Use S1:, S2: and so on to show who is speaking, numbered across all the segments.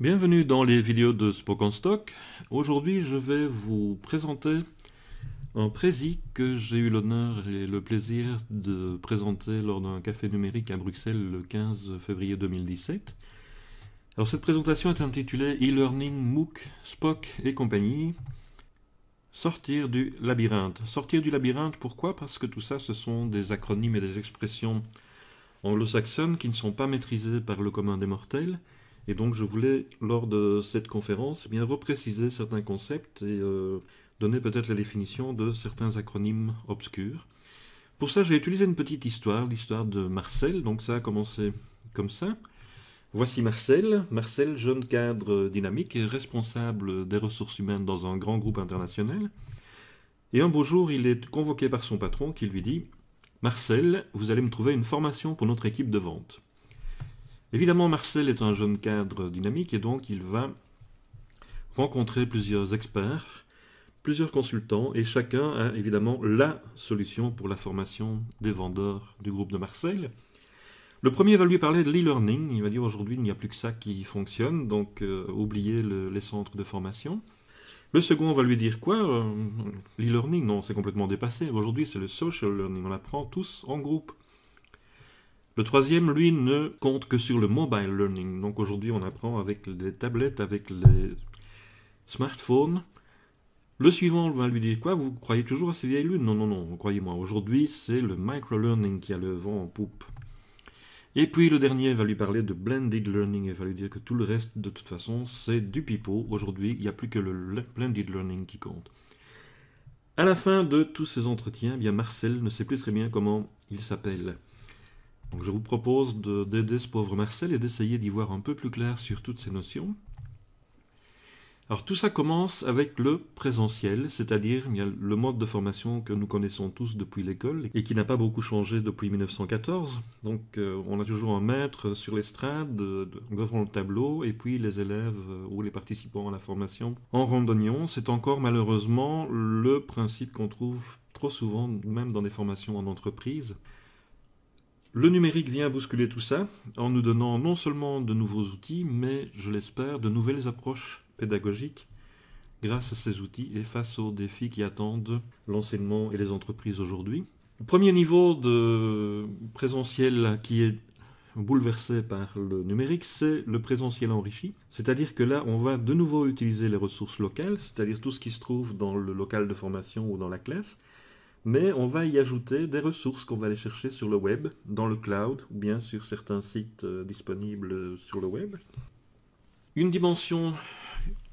S1: Bienvenue dans les vidéos de Spoken Stock. Aujourd'hui, je vais vous présenter un prézi que j'ai eu l'honneur et le plaisir de présenter lors d'un café numérique à Bruxelles le 15 février 2017. Alors cette présentation est intitulée E-Learning, MOOC, Spock et compagnie. Sortir du labyrinthe. Sortir du labyrinthe, pourquoi Parce que tout ça, ce sont des acronymes et des expressions anglo-saxonnes qui ne sont pas maîtrisées par le commun des mortels et donc je voulais, lors de cette conférence, eh bien repréciser certains concepts et euh, donner peut-être la définition de certains acronymes obscurs. Pour ça, j'ai utilisé une petite histoire, l'histoire de Marcel, donc ça a commencé comme ça. Voici Marcel. Marcel, jeune cadre dynamique et responsable des ressources humaines dans un grand groupe international. Et un beau jour, il est convoqué par son patron qui lui dit Marcel, vous allez me trouver une formation pour notre équipe de vente. Évidemment, Marcel est un jeune cadre dynamique et donc il va rencontrer plusieurs experts, plusieurs consultants et chacun a évidemment la solution pour la formation des vendeurs du groupe de Marcel. Le premier va lui parler de l'e-learning. Il va dire aujourd'hui il n'y a plus que ça qui fonctionne, donc euh, oubliez les centres de formation. Le second va lui dire quoi euh, L'e-learning, non, c'est complètement dépassé. Aujourd'hui, c'est le social learning. On apprend tous en groupe. Le troisième, lui, ne compte que sur le mobile learning. Donc aujourd'hui, on apprend avec les tablettes, avec les smartphones. Le suivant va lui dire quoi Vous croyez toujours à ces vieilles lunes Non, non, non, croyez-moi. Aujourd'hui, c'est le micro-learning qui a le vent en poupe. Et puis le dernier va lui parler de blended learning et va lui dire que tout le reste, de toute façon, c'est du pipeau. Aujourd'hui, il n'y a plus que le blended learning qui compte. À la fin de tous ces entretiens, eh bien Marcel ne sait plus très bien comment il s'appelle je vous propose d'aider ce pauvre Marcel et d'essayer d'y voir un peu plus clair sur toutes ces notions. Alors tout ça commence avec le présentiel, c'est-à-dire le mode de formation que nous connaissons tous depuis l'école et qui n'a pas beaucoup changé depuis 1914. Donc euh, on a toujours un maître sur l'estrade devant le tableau et puis les élèves euh, ou les participants à la formation en randonnion. C'est encore malheureusement le principe qu'on trouve trop souvent même dans des formations en entreprise. Le numérique vient bousculer tout ça en nous donnant non seulement de nouveaux outils, mais, je l'espère, de nouvelles approches pédagogiques grâce à ces outils et face aux défis qui attendent l'enseignement et les entreprises aujourd'hui. Le premier niveau de présentiel qui est bouleversé par le numérique, c'est le présentiel enrichi. C'est-à-dire que là, on va de nouveau utiliser les ressources locales, c'est-à-dire tout ce qui se trouve dans le local de formation ou dans la classe, mais on va y ajouter des ressources qu'on va aller chercher sur le web, dans le cloud, ou bien sur certains sites euh, disponibles sur le web. Une dimension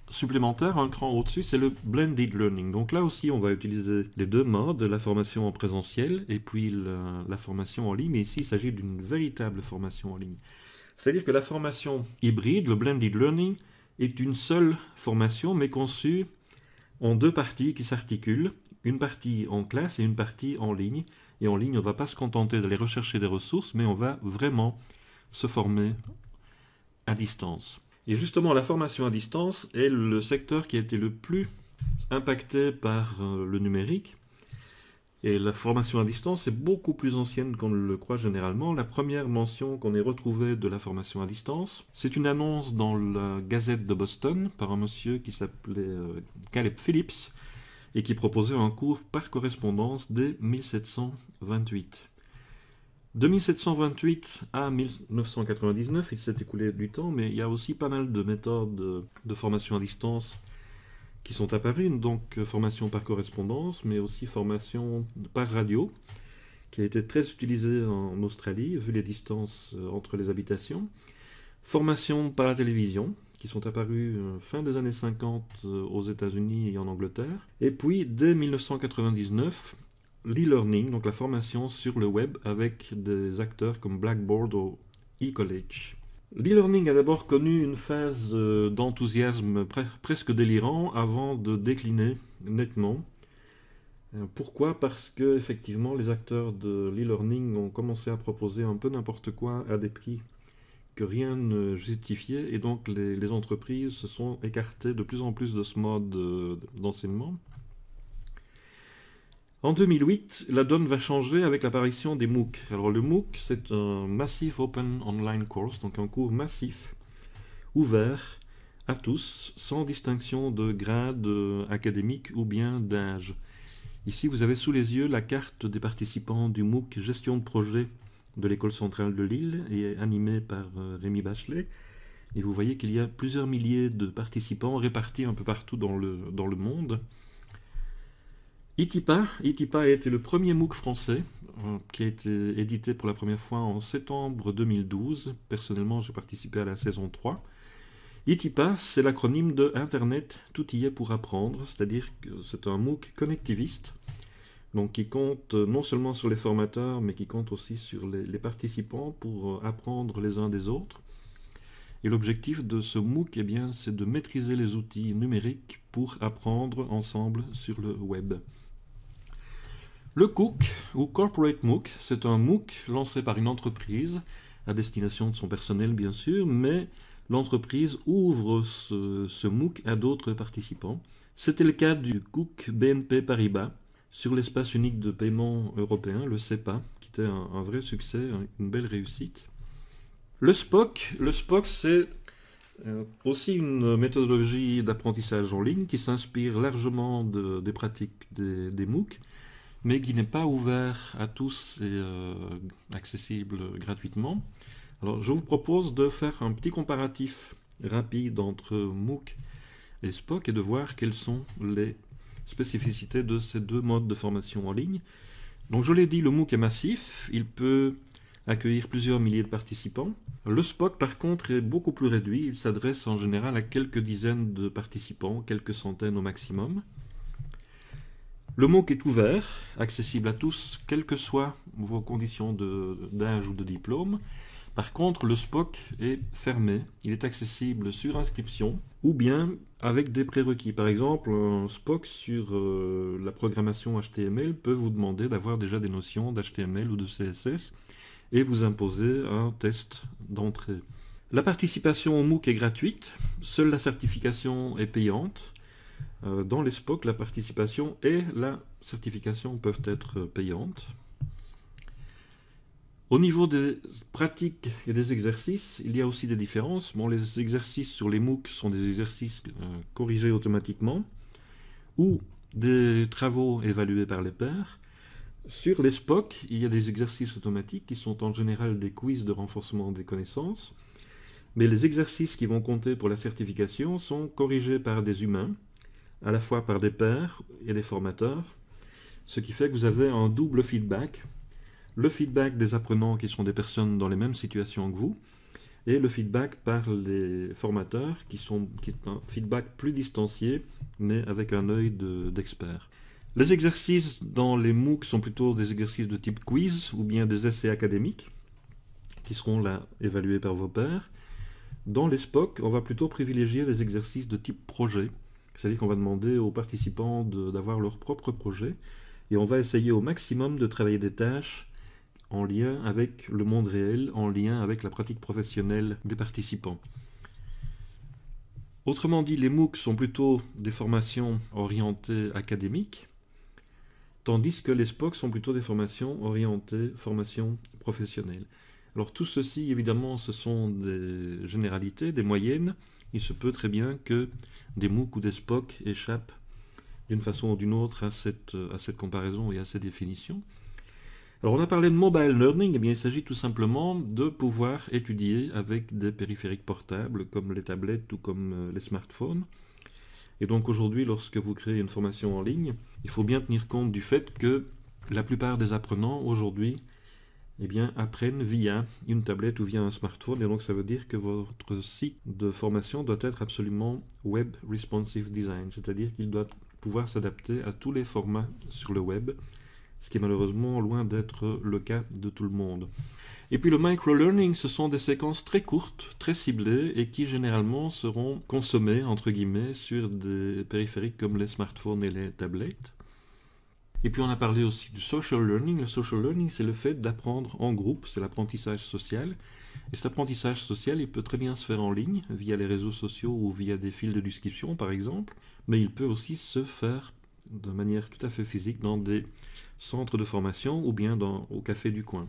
S1: supplémentaire, un cran au-dessus, c'est le blended learning. Donc là aussi, on va utiliser les deux modes, la formation en présentiel et puis la, formation en ligne. Mais ici, il s'agit d'une véritable formation en ligne. C'est-à-dire que la formation hybride, le blended learning, est une seule formation, mais conçue en deux parties qui s'articulent une partie en classe et une partie en ligne. Et en ligne, on ne va pas se contenter d'aller rechercher des ressources, mais on va vraiment se former à distance. Et justement, la formation à distance est le secteur qui a été le plus impacté par euh, le numérique. Et la formation à distance est beaucoup plus ancienne qu'on ne le croit généralement. La première mention qu'on ait retrouvée de la formation à distance, c'est une annonce dans la Gazette de Boston par un monsieur qui s'appelait euh, Caleb Phillips, et qui proposait un cours par correspondance dès 1728. De 1728 à 1999, il s'est écoulé du temps, mais il y a aussi pas mal de méthodes de formation à distance qui sont apparues, donc euh, formation par correspondance, mais aussi formation par radio, qui a été très utilisée en Australie, vu les distances euh, entre les habitations, formation par la télévision, qui sont apparus euh, fin des années 50 euh, aux États-Unis et en Angleterre. Et puis, dès 1999, l'e-learning, donc la formation sur le web avec des acteurs comme Blackboard ou e-college. L'e-learning a d'abord connu une phase euh, d'enthousiasme presque délirant avant de décliner nettement. Pourquoi Parce que effectivement les acteurs de l'e-learning ont commencé à proposer un peu n'importe quoi à des prix que rien ne justifiait et donc les, entreprises se sont écartées de plus en plus de ce mode euh, d'enseignement. En 2008, la donne va changer avec l'apparition des MOOC. Alors le MOOC, c'est un Massive Open Online Course, donc un cours massif, ouvert à tous, sans distinction de grade euh, académique ou bien d'âge. Ici, vous avez sous les yeux la carte des participants du MOOC Gestion de projet de l'école centrale de Lille et animé par euh, Rémi Bachelet. Et vous voyez qu'il y a plusieurs milliers de participants répartis un peu partout dans le, dans le monde. Itipa, Itipa a été le premier MOOC français euh, qui a été édité pour la première fois en septembre 2012. Personnellement, j'ai participé à la saison 3. Itipa, c'est l'acronyme de Internet, tout y est pour apprendre, c'est-à-dire que c'est un MOOC connectiviste donc qui compte euh, non seulement sur les formateurs, mais qui compte aussi sur les, participants pour euh, apprendre les uns des autres. Et l'objectif de ce MOOC, eh bien, c'est de maîtriser les outils numériques pour apprendre ensemble sur le web. Le COOK, ou Corporate MOOC, c'est un MOOC lancé par une entreprise, à destination de son personnel bien sûr, mais l'entreprise ouvre ce, MOOC à d'autres participants. C'était le cas du COOK BNP Paribas, sur l'espace unique de paiement européen, le CEPA, qui était un, vrai succès, une belle réussite. Le SPOC, le c'est euh, aussi une méthodologie d'apprentissage en ligne qui s'inspire largement des pratiques des, MOOC, mais qui n'est pas ouvert à tous et euh, accessible gratuitement. Alors je vous propose de faire un petit comparatif rapide entre MOOC et SPOC et de voir quels sont les spécificité de ces deux modes de formation en ligne. Donc je l'ai dit, le MOOC est massif, il peut accueillir plusieurs milliers de participants. Le SPOC par contre est beaucoup plus réduit, il s'adresse en général à quelques dizaines de participants, quelques centaines au maximum. Le MOOC est ouvert, accessible à tous, quelles que soient vos conditions d'âge ou de diplôme. Par contre, le SPOC est fermé, il est accessible sur inscription, ou bien avec des prérequis. Par exemple, un SPOC sur euh, la programmation HTML peut vous demander d'avoir déjà des notions d'HTML ou de CSS et vous imposer un test d'entrée. La participation au MOOC est gratuite, seule la certification est payante. Euh, dans les SPOC, la participation et la certification peuvent être payantes. Au niveau des pratiques et des exercices, il y a aussi des différences. les exercices sur les MOOC sont des exercices euh, corrigés automatiquement ou des travaux évalués par les pairs. Sur les SPOC, il y a des exercices automatiques qui sont en général des quiz de renforcement des connaissances, mais les exercices qui vont compter pour la certification sont corrigés par des humains, à la fois par des pairs et des formateurs, ce qui fait que vous avez un double feedback le feedback des apprenants qui sont des personnes dans les mêmes situations que vous, et le feedback par les formateurs qui, sont, est un feedback plus distancié, mais avec un œil d'expert. les exercices dans les MOOC sont plutôt des exercices de type quiz ou bien des essais académiques qui seront là évalués par vos pairs. Dans les SPOC, on va plutôt privilégier les exercices de type projet, c'est-à-dire qu'on va demander aux participants d'avoir leur propre projet et on va essayer au maximum de travailler des tâches en lien avec le monde réel, en lien avec la pratique professionnelle des participants. Autrement dit, les MOOC sont plutôt des formations orientées académiques, tandis que les SPOC sont plutôt des formations orientées formation professionnelle. Alors tout ceci, évidemment, ce sont des généralités, des moyennes. Il se peut très bien que des MOOC ou des SPOC échappent d'une façon ou d'une autre à cette, à cette comparaison et à ces définitions. Alors on a parlé de mobile learning, eh bien il s'agit tout simplement de pouvoir étudier avec des périphériques portables comme les tablettes ou comme euh, les smartphones. Et donc aujourd'hui, lorsque vous créez une formation en ligne, il faut bien tenir compte du fait que la plupart des apprenants aujourd'hui eh bien, apprennent via une tablette ou via un smartphone. Et donc ça veut dire que votre site de formation doit être absolument web responsive design, c'est-à-dire qu'il doit pouvoir s'adapter à tous les formats sur le web ce qui est malheureusement loin d'être le cas de tout le monde. Et puis le micro-learning, ce sont des séquences très courtes, très ciblées, et qui généralement seront consommées, entre guillemets, sur des périphériques comme les smartphones et les tablettes. Et puis on a parlé aussi du social learning. Le social learning, c'est le fait d'apprendre en groupe, c'est l'apprentissage social. Et cet apprentissage social, il peut très bien se faire en ligne, via les réseaux sociaux ou via des fils de discussion par exemple, mais il peut aussi se faire de manière tout à fait physique dans des centres de formation ou bien dans, au café du coin.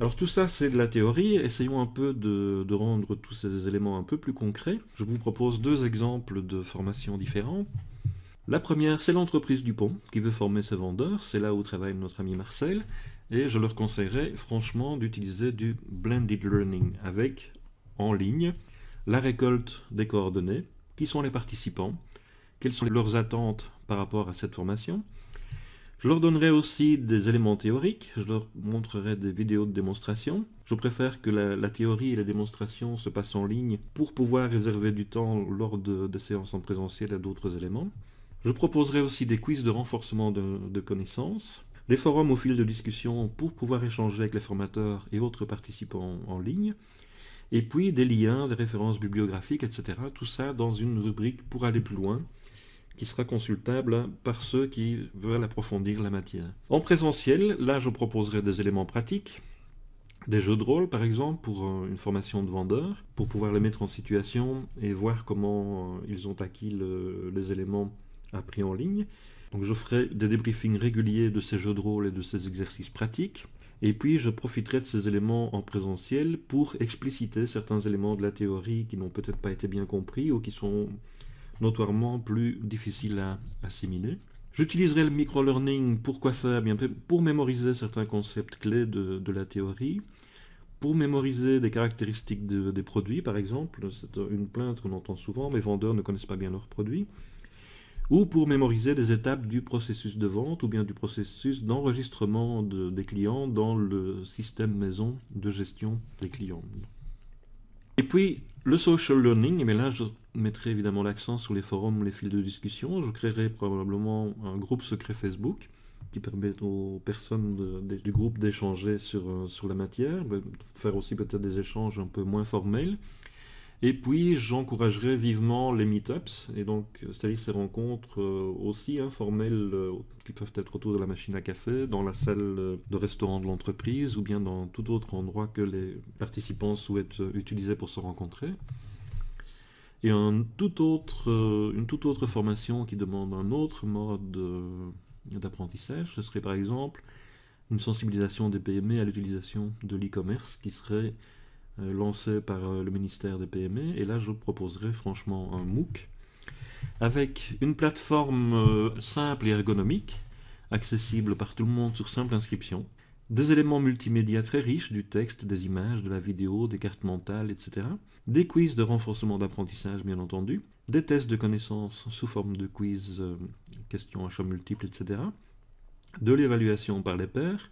S1: Alors tout ça c'est de la théorie, essayons un peu de, de, rendre tous ces éléments un peu plus concrets. Je vous propose deux exemples de formations différentes. La première c'est l'entreprise Dupont qui veut former ses vendeurs, c'est là où travaille notre ami Marcel, et je leur conseillerais franchement d'utiliser du blended learning avec en ligne la récolte des coordonnées, qui sont les participants, quelles sont leurs attentes par rapport à cette formation. Je leur donnerai aussi des éléments théoriques, je leur montrerai des vidéos de démonstration. Je préfère que la, théorie et la démonstration se passent en ligne pour pouvoir réserver du temps lors de, séances en présentiel à d'autres éléments. Je proposerai aussi des quiz de renforcement de, de connaissances, des forums au fil de discussion pour pouvoir échanger avec les formateurs et autres participants en ligne, et puis des liens, des références bibliographiques, etc. Tout ça dans une rubrique pour aller plus loin qui sera consultable par ceux qui veulent approfondir la matière. En présentiel, là je proposerai des éléments pratiques, des jeux de rôle par exemple pour euh, une formation de vendeur, pour pouvoir les mettre en situation et voir comment euh, ils ont acquis les éléments appris en ligne. Donc je ferai des débriefings réguliers de ces jeux de rôle et de ces exercices pratiques. Et puis je profiterai de ces éléments en présentiel pour expliciter certains éléments de la théorie qui n'ont peut-être pas été bien compris ou qui sont notoirement plus difficile à assimiler. J'utiliserai le micro-learning pour quoi faire Pour mémoriser certains concepts clés de, la théorie, pour mémoriser des caractéristiques des produits, par exemple. C'est une plainte qu'on entend souvent, mes vendeurs ne connaissent pas bien leurs produits. Ou pour mémoriser des étapes du processus de vente ou bien du processus d'enregistrement des clients dans le système maison de gestion des clients. Et puis, le social learning, mais eh là je mettrai évidemment l'accent sur les forums, les fils de discussion. Je créerai probablement un groupe secret Facebook qui permet aux personnes du groupe d'échanger sur, euh, sur la matière, faire aussi peut-être des échanges un peu moins formels. Et puis, j'encouragerais vivement les meet-ups, et donc, c'est-à-dire ces rencontres euh, aussi informelles euh, qui peuvent être autour de la machine à café, dans la salle euh, de restaurant de l'entreprise, ou bien dans tout autre endroit que les participants souhaitent utiliser pour se rencontrer. Et une toute autre formation qui demande un autre mode d'apprentissage, ce serait par exemple une sensibilisation des PME à l'utilisation de l'e-commerce qui serait euh, lancé par euh, le ministère des PME. Et là, je proposerai franchement un MOOC avec une plateforme euh, simple et ergonomique, accessible par tout le monde sur simple inscription, des éléments multimédia très riches, du texte, des images, de la vidéo, des cartes mentales, etc. Des quiz de renforcement d'apprentissage, bien entendu, des tests de connaissances sous forme de quiz, questions à choix multiples, etc. De l'évaluation par les pairs,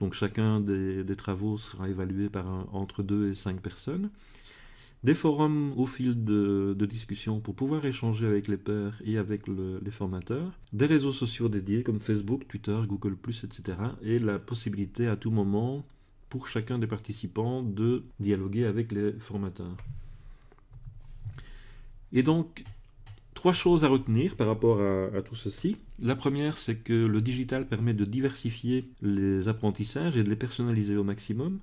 S1: donc chacun des, travaux sera évalué par entre 2 et 5 personnes. Des forums au fil de, discussion pour pouvoir échanger avec les pairs et avec les formateurs. Des réseaux sociaux dédiés comme Facebook, Twitter, Google ⁇ etc. Et la possibilité à tout moment pour chacun des participants de dialoguer avec les formateurs. Et donc, trois choses à retenir par rapport à, à tout ceci. La première, c'est que le digital permet de diversifier les apprentissages et de les personnaliser au maximum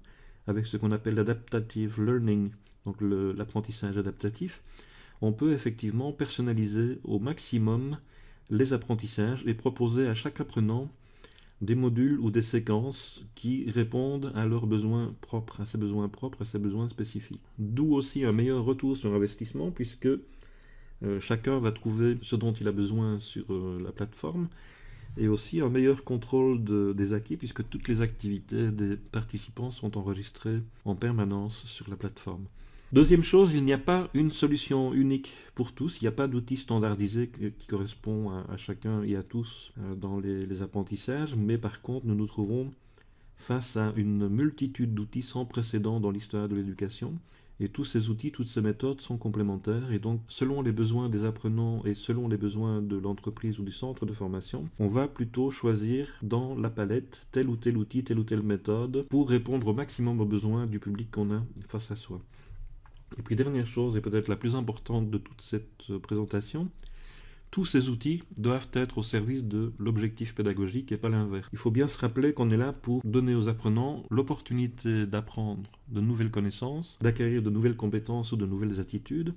S1: avec ce qu'on appelle l'adaptative learning, donc l'apprentissage adaptatif. On peut effectivement personnaliser au maximum les apprentissages et proposer à chaque apprenant des modules ou des séquences qui répondent à leurs besoins propres, à ses besoins propres, à ses besoins spécifiques. D'où aussi un meilleur retour sur investissement puisque euh, chacun va trouver ce dont il a besoin sur euh, la plateforme et aussi un meilleur contrôle des acquis puisque toutes les activités des participants sont enregistrées en permanence sur la plateforme. Deuxième chose, il n'y a pas une solution unique pour tous, il n'y a pas d'outil standardisé qui correspond à, chacun et à tous euh, dans les apprentissages, mais par contre nous nous trouvons face à une multitude d'outils sans précédent dans l'histoire de l'éducation et tous ces outils, toutes ces méthodes sont complémentaires et donc selon les besoins des apprenants et selon les besoins de l'entreprise ou du centre de formation, on va plutôt choisir dans la palette tel ou tel outil, telle ou telle méthode pour répondre au maximum aux besoins du public qu'on a face à soi. Et puis dernière chose, et peut-être la plus importante de toute cette présentation, tous ces outils doivent être au service de l'objectif pédagogique et pas l'inverse. Il faut bien se rappeler qu'on est là pour donner aux apprenants l'opportunité d'apprendre de nouvelles connaissances, d'acquérir de nouvelles compétences ou de nouvelles attitudes.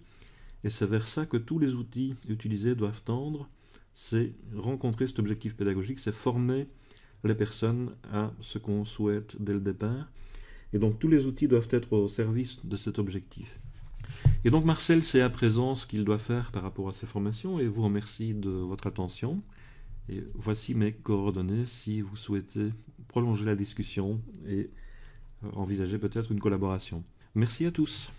S1: Et c'est vers ça que tous les outils utilisés doivent tendre. C'est rencontrer cet objectif pédagogique, c'est former les personnes à ce qu'on souhaite dès le départ. Et donc tous les outils doivent être au service de cet objectif. Et donc Marcel sait à présent ce qu'il doit faire par rapport à ces formations et vous remercie de votre attention. Et voici mes coordonnées si vous souhaitez prolonger la discussion et envisager peut-être une collaboration. Merci à tous.